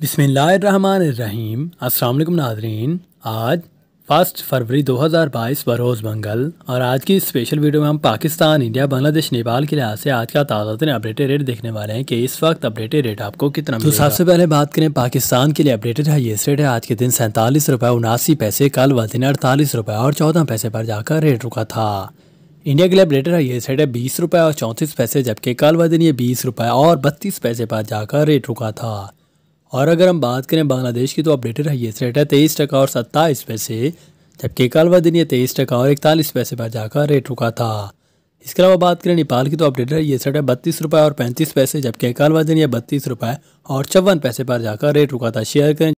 बिसमीम अल्लाम नाजरीन आज फर्स्ट फरवरी 2022 बरोज़ मंगल और आज की स्पेशल वीडियो में हम पाकिस्तान इंडिया बांग्लादेश नेपाल के लिहाज से आज का ताजा ताज़ातन अपडेटेड रेट देखने वाले हैं कि इस वक्त अपडेटेड रेट आपको कितना तो सबसे पहले बात करें पाकिस्तान के लिए अपडेटेड हाइएस्ट रेट है आज के दिन सैंतालीस रुपये उनासी पैसे कल व दिन अड़तालीस रुपये और चौदह पैसे पर जाकर रेट रुका था इंडिया के लिए अपडेटेड हाइएस्ट रेट है बीस रुपये और चौंतीस पैसे जबकि कल व दिन ये बीस रुपये और बत्तीस पैसे पर जाकर रेट रुका था और अगर हम बात करें बांग्लादेश की तो अपडेटेड है ये रेट है तेईस टका और सत्ताईस पैसे जबकि कल व दिन ये तेईस टका और इकतालीस पैसे पर जाकर रेट रुका था इसके अलावा बात करें नेपाल की तो अपडेटेड है ये सेट है बत्तीस रुपये और पैंतीस पैसे जबकि कल व दिन ये बत्तीस रुपये और चौवन पैसे पर जाकर रेट रुका था शेयर करें